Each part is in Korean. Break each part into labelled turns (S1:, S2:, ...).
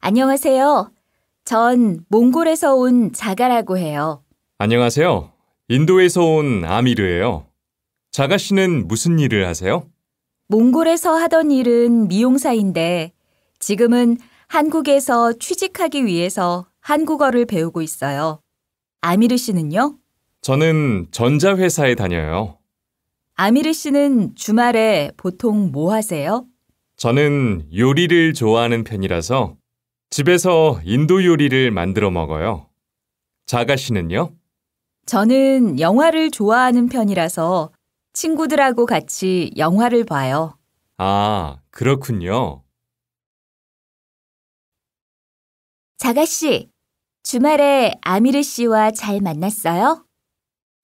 S1: 안녕하세요. 전 몽골에서 온 자가라고 해요.
S2: 안녕하세요. 인도에서 온 아미르예요. 자가 씨는 무슨 일을 하세요?
S1: 몽골에서 하던 일은 미용사인데 지금은 한국에서 취직하기 위해서 한국어를 배우고 있어요. 아미르 씨는요?
S2: 저는 전자회사에 다녀요.
S1: 아미르 씨는 주말에 보통 뭐 하세요?
S2: 저는 요리를 좋아하는 편이라서 집에서 인도 요리를 만들어 먹어요. 자가 씨는요?
S1: 저는 영화를 좋아하는 편이라서 친구들하고 같이 영화를 봐요.
S2: 아, 그렇군요.
S1: 자가 씨, 주말에 아미르 씨와 잘 만났어요?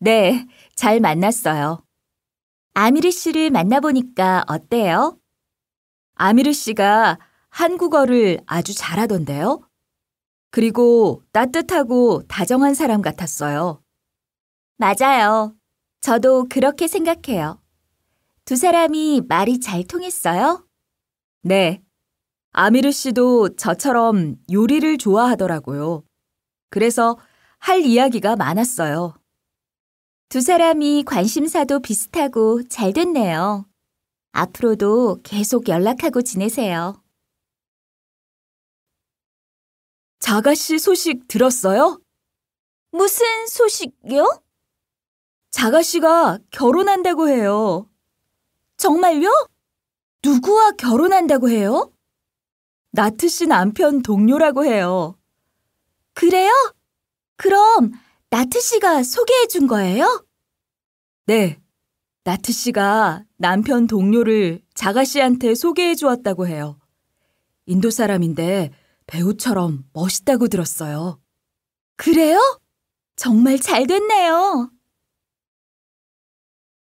S1: 네, 잘 만났어요. 아미르 씨를 만나보니까 어때요? 아미르 씨가 한국어를 아주 잘하던데요. 그리고 따뜻하고 다정한 사람 같았어요. 맞아요. 저도 그렇게 생각해요. 두 사람이 말이 잘 통했어요? 네. 아미르 씨도 저처럼 요리를 좋아하더라고요. 그래서 할 이야기가 많았어요. 두 사람이 관심사도 비슷하고 잘 됐네요. 앞으로도 계속 연락하고 지내세요. 자가 씨 소식 들었어요? 무슨 소식이요? 자가 씨가 결혼한다고 해요. 정말요? 누구와 결혼한다고 해요? 나트 씨 남편 동료라고 해요. 그래요? 그럼 나트 씨가 소개해 준 거예요? 네. 나트 씨가 남편 동료를 자가 씨한테 소개해 주었다고 해요. 인도 사람인데 배우처럼 멋있다고 들었어요. 그래요? 정말 잘 됐네요.